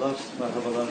Merhabalar, merhabalar.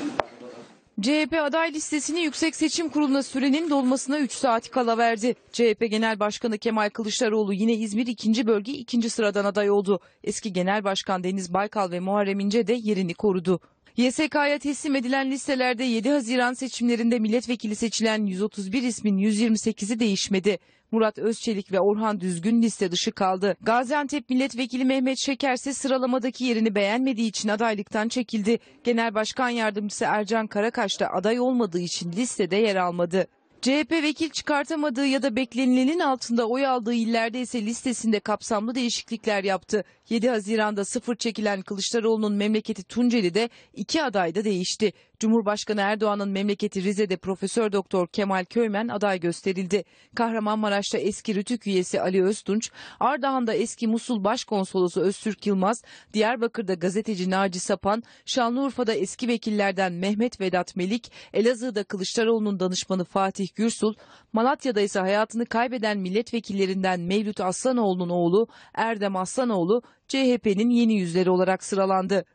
CHP aday listesini Yüksek Seçim Kurulu'na sürenin dolmasına 3 saat kala verdi. CHP Genel Başkanı Kemal Kılıçdaroğlu yine İzmir 2. bölge 2. sıradan aday oldu. Eski Genel Başkan Deniz Baykal ve Muharrem İnce de yerini korudu. YSK'ya teslim edilen listelerde 7 Haziran seçimlerinde milletvekili seçilen 131 ismin 128'i değişmedi. Murat Özçelik ve Orhan Düzgün liste dışı kaldı. Gaziantep Milletvekili Mehmet Şeker ise sıralamadaki yerini beğenmediği için adaylıktan çekildi. Genel Başkan Yardımcısı Ercan Karakaş da aday olmadığı için listede yer almadı. CHP vekil çıkartamadığı ya da beklenilenin altında oy aldığı illerde ise listesinde kapsamlı değişiklikler yaptı. 7 Haziran'da sıfır çekilen Kılıçdaroğlu'nun memleketi Tunceli'de iki aday da değişti. Cumhurbaşkanı Erdoğan'ın memleketi Rize'de Profesör Doktor Kemal Köymen aday gösterildi. Kahramanmaraş'ta eski Rütük üyesi Ali Öztunç, Ardahan'da eski Musul Başkonsolosu Öztürk Yılmaz, Diyarbakır'da gazeteci Naci Sapan, Şanlıurfa'da eski vekillerden Mehmet Vedat Melik, Elazığ'da Kılıçdaroğlu'nun danışmanı Fatih Fatih Gürsul, Malatya'da ise hayatını kaybeden milletvekillerinden Mevlüt Aslanoğlu'nun oğlu Erdem Aslanoğlu CHP'nin yeni yüzleri olarak sıralandı.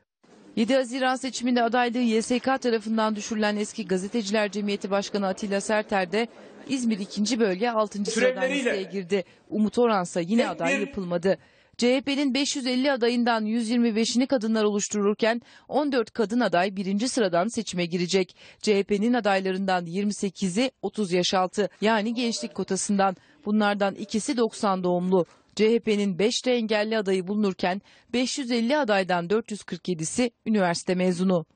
7 Haziran seçiminde adaylığı YSK tarafından düşürülen eski Gazeteciler Cemiyeti Başkanı Atilla Serter de İzmir 2. Bölge 6. sıradan listeye girdi. Umut Oransa yine aday yapılmadı. CHP'nin 550 adayından 125'ini kadınlar oluştururken 14 kadın aday birinci sıradan seçime girecek. CHP'nin adaylarından 28'i 30 yaş altı yani gençlik kotasından. Bunlardan ikisi 90 doğumlu. CHP'nin 5 de engelli adayı bulunurken 550 adaydan 447'si üniversite mezunu.